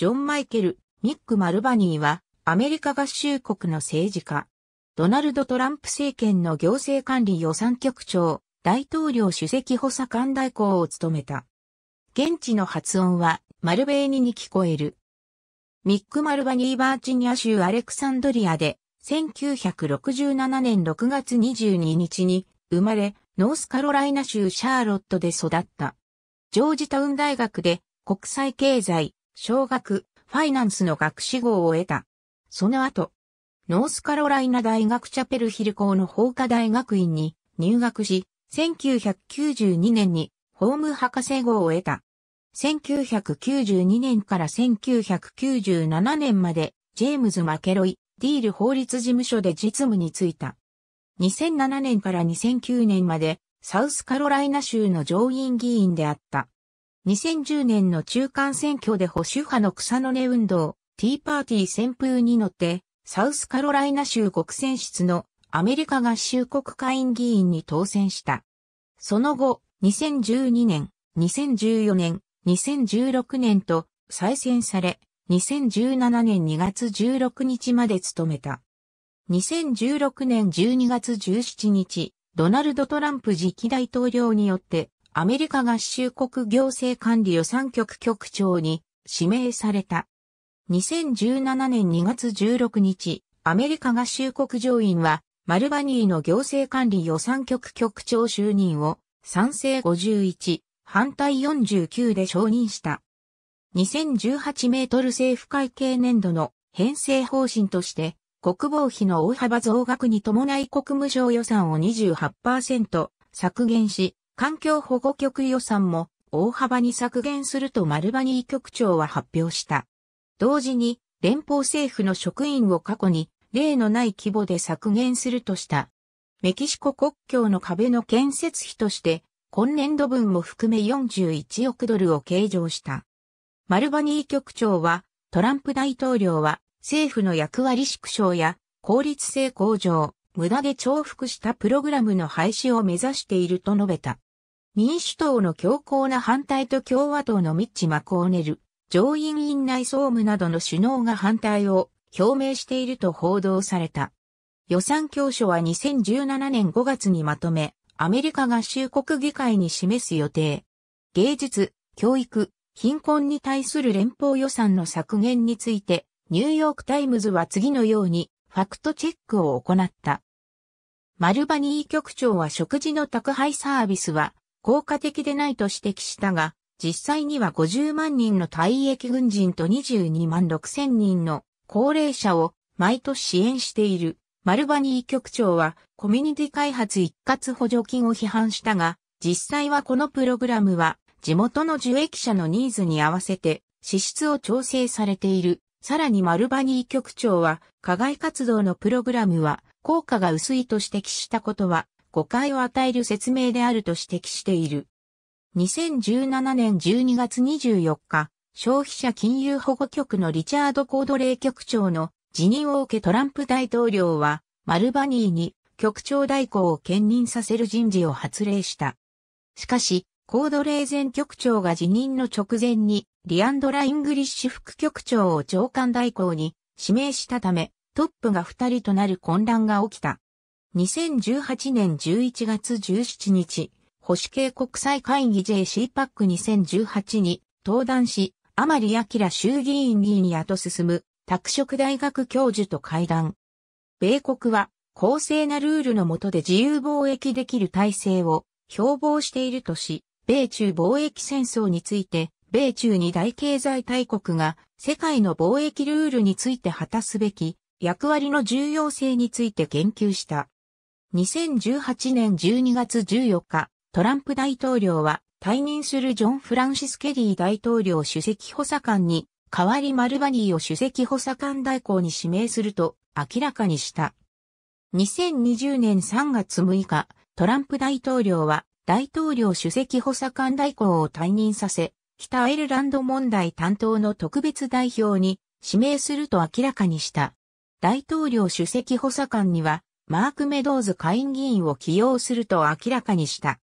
ジョン・マイケル、ミック・マルバニーは、アメリカ合衆国の政治家、ドナルド・トランプ政権の行政管理予算局長、大統領主席補佐官代行を務めた。現地の発音は、マルベーニに聞こえる。ミック・マルバニー・バージニア州アレクサンドリアで、1967年6月22日に生まれ、ノースカロライナ州シャーロットで育った。ジョージタウン大学で国際経済、小学、ファイナンスの学士号を得た。その後、ノースカロライナ大学チャペルヒル校の法科大学院に入学し、1992年に法務博士号を得た。1992年から1997年まで、ジェームズ・マケロイ、ディール法律事務所で実務に就いた。2007年から2009年まで、サウスカロライナ州の上院議員であった。2010年の中間選挙で保守派の草の根運動、ティーパーティー旋風に乗って、サウスカロライナ州国選出のアメリカ合衆国会員議員に当選した。その後、2012年、2014年、2016年と再選され、2017年2月16日まで務めた。2016年12月17日、ドナルド・トランプ次期大統領によってアメリカ合衆国行政管理予算局局長に指名された。2017年2月16日、アメリカ合衆国上院は、マルバニーの行政管理予算局局長就任を賛成51、反対49で承認した。2018メートル政府会計年度の編成方針として、国防費の大幅増額に伴い国務省予算を28%削減し、環境保護局予算も大幅に削減するとマルバニー局長は発表した。同時に連邦政府の職員を過去に例のない規模で削減するとした。メキシコ国境の壁の建設費として今年度分も含め41億ドルを計上した。マルバニー局長はトランプ大統領は政府の役割縮小や効率性向上、無駄で重複したプログラムの廃止を目指していると述べた。民主党の強硬な反対と共和党のミッチ・マコーネル、上院院内総務などの首脳が反対を表明していると報道された。予算教書は2017年5月にまとめ、アメリカ合衆国議会に示す予定。芸術、教育、貧困に対する連邦予算の削減について、ニューヨークタイムズは次のようにファクトチェックを行った。マルバニー局長は食事の宅配サービスは効果的でないと指摘したが、実際には50万人の退役軍人と22万6千人の高齢者を毎年支援している。マルバニー局長はコミュニティ開発一括補助金を批判したが、実際はこのプログラムは地元の受益者のニーズに合わせて支出を調整されている。さらにマルバニー局長は課外活動のプログラムは効果が薄いと指摘したことは誤解を与える説明であると指摘している。2017年12月24日、消費者金融保護局のリチャード・コードレイ局長の辞任を受けトランプ大統領は、マルバニーに局長代行を兼任させる人事を発令した。しかし、コードレイ前局長が辞任の直前に、リアンドラ・イングリッシュ副局長を長官代行に指名したため、トップが二人となる混乱が起きた。2018年11月17日、保守系国際会議 JCPAC2018 に登壇し、甘利明衆議院議員やと進む、拓殖大学教授と会談。米国は、公正なルールの下で自由貿易できる体制を標榜しているとし、米中貿易戦争について、米中二大経済大国が世界の貿易ルールについて果たすべき役割の重要性について言及した。2018年12月14日、トランプ大統領は退任するジョン・フランシス・ケリー大統領首席補佐官に代わりマルバニーを首席補佐官代行に指名すると明らかにした。2020年3月6日、トランプ大統領は大統領首席補佐官代行を退任させ、北アイルランド問題担当の特別代表に指名すると明らかにした。大統領首席補佐官にはマーク・メドーズ下院議員を起用すると明らかにした。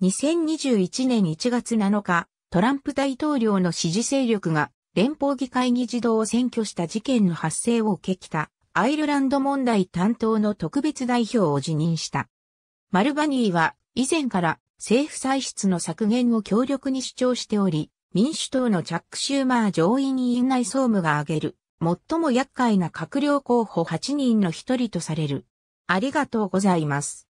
2021年1月7日、トランプ大統領の支持勢力が連邦議会議事堂を占拠した事件の発生を受けきたアイルランド問題担当の特別代表を辞任した。マルバニーは以前から政府歳出の削減を強力に主張しており、民主党のチャック・シューマー上院院内総務が挙げる、最も厄介な閣僚候補8人の一人とされる、ありがとうございます。